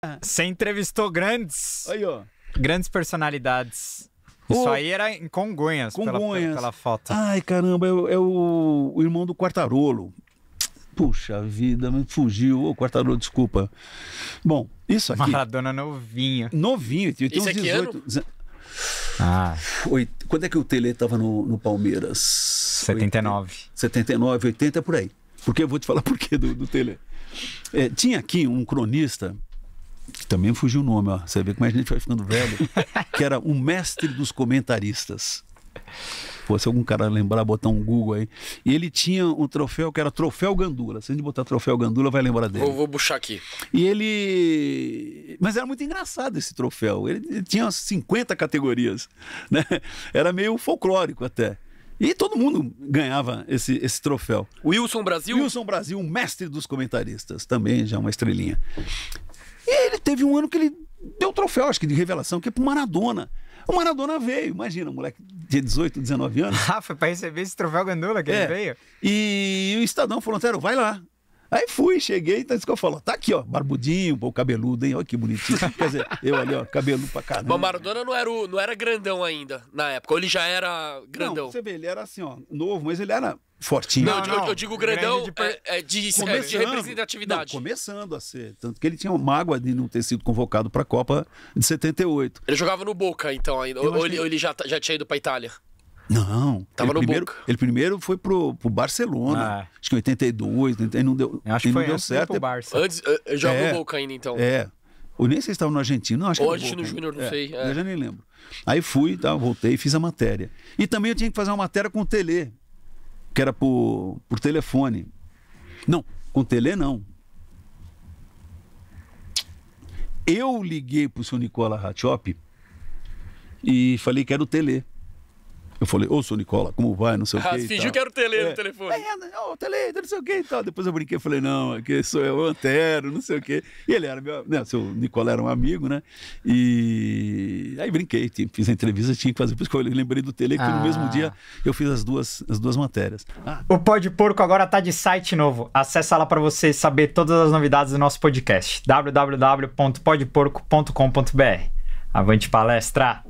Ah. Você entrevistou grandes. Aí, ó. Grandes personalidades. Isso aí era em Congonhas, Congonhas. Pela, pela foto. Ai, caramba, é, é o, o, irmão do Quartarolo. Puxa vida, me fugiu. Ô, Quartarolo, desculpa. Bom, isso aqui. Maradona novinha. Novinho, tinha uns é 18. Ah. Oito. Quando é que o Tele estava no, no Palmeiras? 79. 80, 79, 80, por aí. Porque eu vou te falar por quê do, do Tele. É, tinha aqui um cronista que também fugiu o nome, ó. Você vê como a gente vai ficando velho, que era o mestre dos comentaristas. Pô, se algum cara lembrar, botar um Google aí. E ele tinha um troféu que era Troféu Gandula. Se a gente botar Troféu Gandula, vai lembrar dele. Vou, vou puxar aqui. E ele. Mas era muito engraçado esse troféu. Ele, ele tinha 50 categorias. Né? Era meio folclórico até. E todo mundo ganhava esse, esse troféu. Wilson Brasil? Wilson Brasil, mestre dos comentaristas, também já uma estrelinha. E ele teve um ano que ele deu troféu, acho que de revelação, que é pro Maradona. O Maradona veio, imagina, moleque de 18, 19 anos. Rafa, ah, para receber esse troféu Gandula que é. ele veio. E o Estadão falou, sério, vai lá. Aí fui, cheguei, então isso que eu falo, tá aqui, ó, barbudinho, pô, cabeludo, hein? Olha que bonitinho. Quer dizer, eu ali, ó, cabeludo pra caramba. Bom, Maradona não era, o, não era grandão ainda, na época, ou ele já era grandão? Não, você vê, ele era assim, ó, novo, mas ele era fortinho. Não, não, eu, não eu, digo grandão de, é, é de, é, de, representatividade. Não, começando a ser, tanto que ele tinha uma mágoa de não ter sido convocado pra Copa de 78. Ele jogava no Boca, então, ainda, ou, ou ele, ou ele já, já tinha ido pra Itália? Não. Tava ele primeiro, Boca. Ele primeiro foi pro, pro Barcelona. Ah. É. Acho que em 82, ele não deu, eu acho que foi não deu certo. Pro Barça. Antes, eh, eh, joga é, o Boca ainda, então. É. Eu nem sei se estava no Argentino, não, acho Hoje que Argentino Júnior, não é, sei. É. Eu já nem lembro. Aí fui, tá, voltei e fiz a matéria. E também eu tinha que fazer uma matéria com o Tele, que era por, por telefone. Não, com o Tele não. Eu liguei pro seu Nicola Ratchop e falei que era o Tele. Eu falei, ô, seu Nicola, como vai? Não sei o ah, quê. Ah, fingiu que era o Tele é. no telefone. É, né? ô, oh, Tele, não sei o quê e tal. Depois eu brinquei, falei, não, aqui é sou eu, Antero, não sei o quê. E ele era meu, né, seu Nicola era um amigo, né? E aí brinquei, fiz a entrevista, tinha que fazer. Por isso que eu lembrei do Tele, que ah. no mesmo ah. dia eu fiz as duas, as duas matérias. Ah. O Pode Porco agora tá de site novo. Acessa lá para você saber todas as novidades do nosso podcast. www.podporco.com.br Avante palestra!